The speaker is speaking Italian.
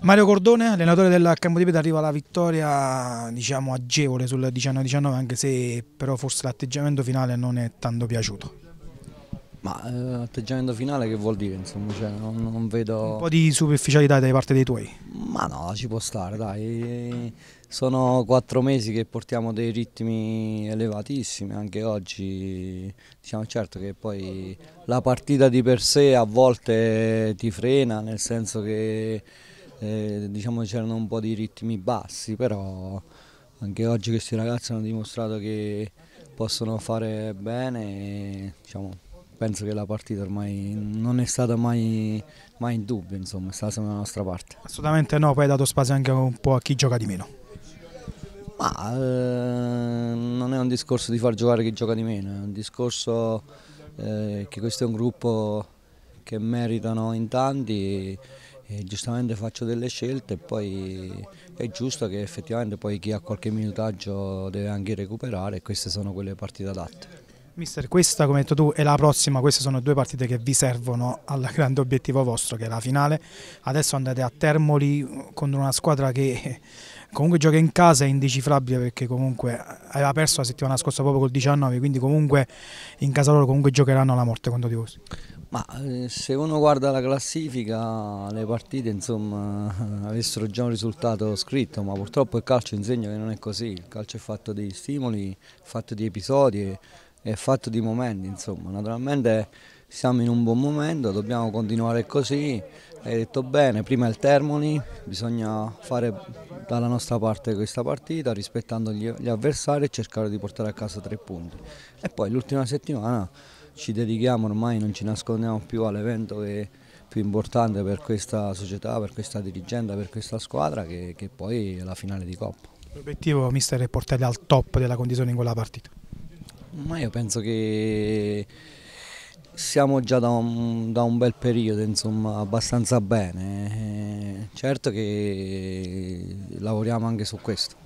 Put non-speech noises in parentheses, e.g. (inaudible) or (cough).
Mario Cordone, allenatore del Campo di Campodipeta, arriva alla vittoria diciamo, agevole sul 19-19 anche se però forse l'atteggiamento finale non è tanto piaciuto. Ma eh, atteggiamento finale che vuol dire? Insomma, cioè, non, non, vedo... Un po' di superficialità da parte dei tuoi? Ma no, ci può stare, dai. Sono quattro mesi che portiamo dei ritmi elevatissimi, anche oggi diciamo certo che poi la partita di per sé a volte ti frena, nel senso che eh, diciamo c'erano un po' di ritmi bassi, però anche oggi questi ragazzi hanno dimostrato che possono fare bene e diciamo, penso che la partita ormai non è stata mai, mai in dubbio, insomma, è stata sempre dalla nostra parte. Assolutamente no, poi hai dato spazio anche un po' a chi gioca di meno. Ma eh, non è un discorso di far giocare chi gioca di meno, è un discorso eh, che questo è un gruppo che meritano in tanti e giustamente faccio delle scelte e poi è giusto che effettivamente poi chi ha qualche minutaggio deve anche recuperare e queste sono quelle partite adatte. Mister, questa come hai detto tu è la prossima, queste sono due partite che vi servono al grande obiettivo vostro che è la finale, adesso andate a Termoli eh, contro una squadra che eh, comunque gioca in casa è indecifrabile perché comunque eh, aveva perso la settimana scorsa proprio col 19 quindi comunque in casa loro comunque giocheranno alla morte contro di voi ma se uno guarda la classifica le partite insomma (laughs) avessero già un risultato scritto ma purtroppo il calcio insegna che non è così il calcio è fatto di stimoli fatto di episodi e è fatto di momenti, insomma. Naturalmente siamo in un buon momento, dobbiamo continuare così. Hai detto bene, prima il Termoni, bisogna fare dalla nostra parte questa partita rispettando gli, avversari e cercare di portare a casa tre punti. E poi l'ultima settimana ci dedichiamo, ormai non ci nascondiamo più all'evento che più importante per questa società, per questa dirigente, per questa squadra che, che poi è la finale di Coppa. L'obiettivo mister è portare al top della condizione in quella partita. Ma io penso che siamo già da un, da un bel periodo, insomma, abbastanza bene. Eh, certo che lavoriamo anche su questo.